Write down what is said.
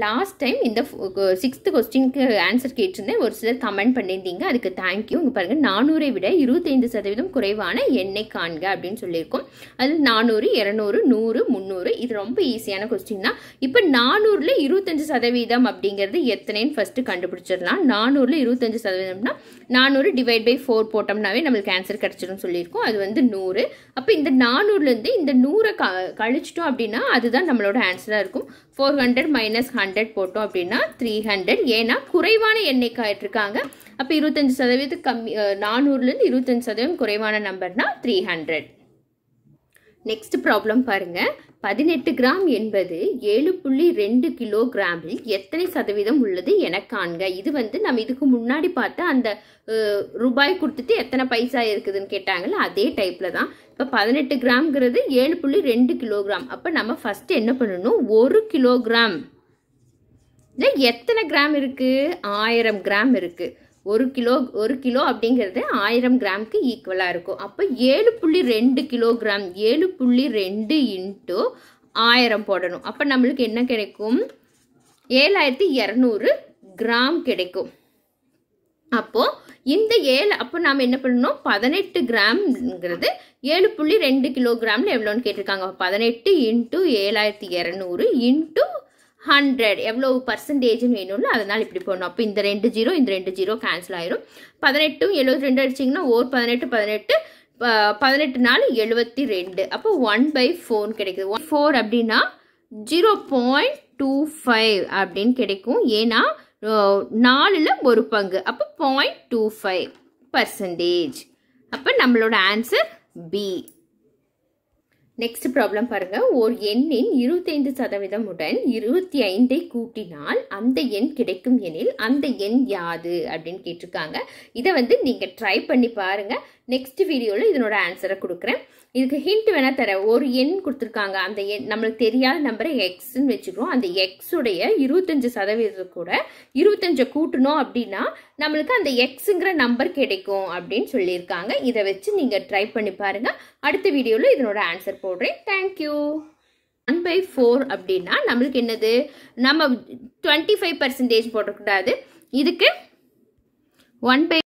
last time இந்த sixth கொஸ்டினுக்கு answer கேட்டிருந்தேன் ஒரு சிலர் கமெண்ட் பண்ணியிருந்தீங்க அதுக்கு தேங்க்யூ இங்கே பாருங்கள் நானூறை விட இருபத்தைந்து சதவீதம் குறைவான எண்ணெய் காண்க அப்படின்னு சொல்லியிருக்கோம் அது நானூறு இரநூறு நூறு முந்நூறு இது ரொம்ப ஈஸியான கொஸ்டின் தான் இப்போ நானூறில் இருபத்தஞ்சு சதவீதம் அப்படிங்கிறது எத்தனைன்னு ஃபஸ்ட்டு கண்டுபிடிச்சிடலாம் நானூறில் இருபத்தஞ்சு சதவீதம்னா நானூறு டிவைட் பை ஃபோர் போட்டோம்னாவே நம்மளுக்கு ஆன்சர் கிடச்சிடும் சொல்லியிருக்கோம் அது வந்து நூறு அப்போ இந்த நானூறுலேருந்து இந்த நூறை க கழிச்சிட்டோம் அப்படின்னா அதுதான் நம்மளோட ஆன்சராக இருக்கும் ஃபோர் ஹண்ட்ரட் மைனஸ் ஹண்ட்ரட் போட்டோம் அப்படின்னா த்ரீ ஹண்ட்ரட் ஏன்னா குறைவான எண்ணெய் ஆயிட்டுருக்காங்க அப்போ இருபத்தஞ்சி சதவீதம் கம்மி நானூறுலேருந்து இருபத்தஞ்சி சதவீதம் குறைவான நம்பர்னா த்ரீ ஹண்ட்ரட் நெக்ஸ்ட் ப்ராப்ளம் பாருங்கள் பதினெட்டு கிராம் என்பது ஏழு புள்ளி ரெண்டு கிலோ கிராமில் எத்தனை சதவீதம் உள்ளது என காண்க இது வந்து நம்ம இதுக்கு முன்னாடி பார்த்த அந்த ரூபாய் கொடுத்துட்டு எத்தனை பைசா இருக்குதுன்னு கேட்டாங்கல்ல அதே டைப்பில் தான் இப்போ பதினெட்டு கிராம்ங்கிறது ஏழு புள்ளி ரெண்டு கிலோகிராம் அப்போ நம்ம ஃபஸ்ட்டு என்ன பண்ணணும் ஒரு கிலோகிராம் இல்லை எத்தனை கிராம் இருக்குது ஆயிரம் கிராம் இருக்குது ஒரு கிலோ ஒரு கிலோ அப்படிங்கிறது ஆயிரம் கிராமுக்கு ஈக்குவலாக இருக்கும் அப்போ ஏழு புள்ளி ரெண்டு கிலோகிராம் ஏழு புள்ளி ரெண்டு இன்ட்டு ஆயிரம் போடணும் அப்போ நம்மளுக்கு என்ன கிடைக்கும் ஏழாயிரத்தி இரநூறு கிராம் கிடைக்கும் அப்போது இந்த ஏழு அப்போ நாம் என்ன பண்ணணும் பதினெட்டு கிராம்ங்கிறது ஏழு புள்ளி ரெண்டு கிலோகிராமில் எவ்வளோன்னு கேட்டிருக்காங்க பதினெட்டு இன்ட்டு ஏழாயிரத்தி இரநூறு இன்ட்டு ஹண்ட்ரட் எவ்வளோ பர்சன்டேஜ்னு வேணும்ல அதனால் இப்படி போடணும் அப்போ இந்த ரெண்டு ஜீரோ இந்த ரெண்டு ஜீரோ கேன்சல் ஆயிரும் பதினெட்டும் எழுபத்தி ரெண்டு அடிச்சிங்கன்னா ஓர் பதினெட்டு பதினெட்டு பதினெட்டு நாலு எழுபத்தி ரெண்டு அப்போ ஒன் பை ஃபோன் கிடைக்குது ஒன் ஃபோர் அப்படின்னா ஜீரோ பாயிண்ட் டூ ஃபைவ் அப்படின்னு கிடைக்கும் ஏன்னா நாலில் ஒரு பங்கு அப்போ பாயிண்ட் டூ ஃபைவ் பர்சன்டேஜ் அப்போ நம்மளோட ஆன்சர் பி நெக்ஸ்ட் ப்ராப்ளம் பாருங்க ஓர் எண்ணின் இருபத்தைந்து சதவீதம் உடன் இருபத்தி ஐந்தை கூட்டினால் அந்த எண் கிடைக்கும் எனில் அந்த எண் யாது அப்படின்னு கேட்டிருக்காங்க இதை வந்து நீங்கள் ட்ரை பண்ணி பாருங்கள் நெக்ஸ்ட் வீடியோவில் இதனோட ஆன்சரை கொடுக்குறேன் இதுக்கு ஹிண்ட் வேணால் தரேன் ஒரு எண் கொடுத்துருக்காங்க அந்த எண் நம்மளுக்கு தெரியாத நம்பரை எக்ஸ்ன்னு வச்சுக்கிறோம் அந்த எக்ஸுடைய இருபத்தஞ்சு சதவீதம் கூட இருபத்தஞ்சை கூட்டணும் அப்படின்னா நம்மளுக்கு அந்த எக்ஸுங்கிற நம்பர் கிடைக்கும் அப்படின்னு சொல்லியிருக்காங்க இதை வச்சு நீங்கள் ட்ரை பண்ணி பாருங்கள் அடுத்த வீடியோவில் இதனோட ஆன்சர் போடுறேன் தேங்க்யூ ஒன் பை ஃபோர் அப்படின்னா நம்மளுக்கு என்னது நம்ம டுவெண்ட்டி ஃபைவ் பர்சன்டேஜ் போடக்கூடாது இதுக்கு ஒன் பை